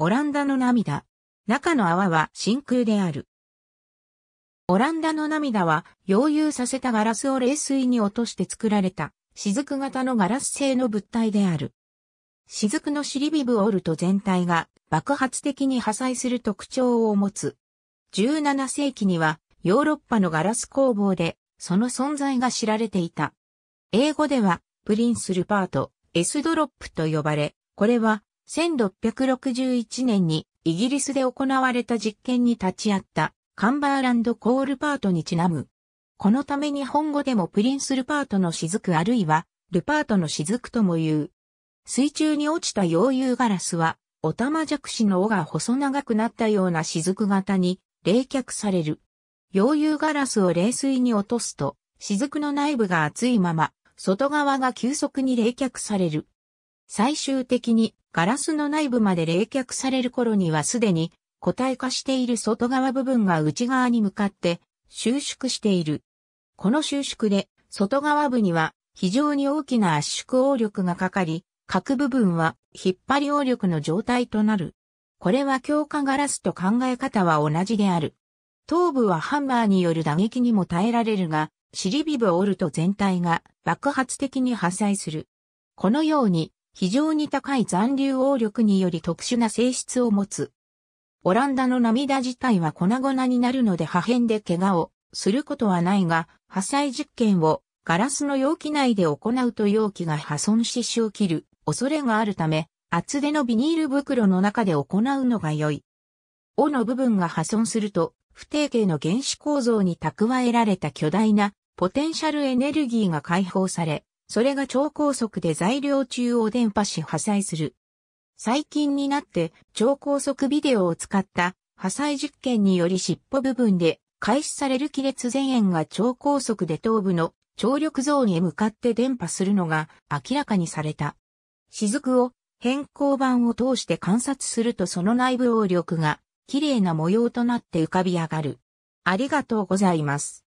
オランダの涙。中の泡は真空である。オランダの涙は、溶融させたガラスを冷水に落として作られた、雫型のガラス製の物体である。雫の尻尾部を折ると全体が爆発的に破砕する特徴を持つ。17世紀には、ヨーロッパのガラス工房で、その存在が知られていた。英語では、プリンスルパート、エスドロップと呼ばれ、これは1661年にイギリスで行われた実験に立ち会ったカンバーランドコールパートにちなむ。このため日本語でもプリンスルパートの雫あるいはルパートの雫とも言う。水中に落ちた溶融ガラスは、オタマジャクシの尾が細長くなったような雫型に冷却される。溶融ガラスを冷水に落とすと、雫の内部が熱いまま、外側が急速に冷却される。最終的にガラスの内部まで冷却される頃にはすでに固体化している外側部分が内側に向かって収縮している。この収縮で外側部には非常に大きな圧縮応力がかかり、各部分は引っ張り応力の状態となる。これは強化ガラスと考え方は同じである。頭部はハンマーによる打撃にも耐えられるが、尻ビブを折ると全体が爆発的に破砕する。このように非常に高い残留応力により特殊な性質を持つ。オランダの涙自体は粉々になるので破片で怪我をすることはないが、破砕実験をガラスの容器内で行うと容器が破損し死を切る恐れがあるため、厚手のビニール袋の中で行うのが良い。尾の部分が破損すると、不定形の原子構造に蓄えられた巨大なポテンシャルエネルギーが解放され、それが超高速で材料中を電波し破砕する。最近になって超高速ビデオを使った破砕実験により尻尾部分で開始される亀裂前縁が超高速で頭部の張力ゾーンへ向かって電波するのが明らかにされた。雫を変更板を通して観察するとその内部応力が綺麗な模様となって浮かび上がる。ありがとうございます。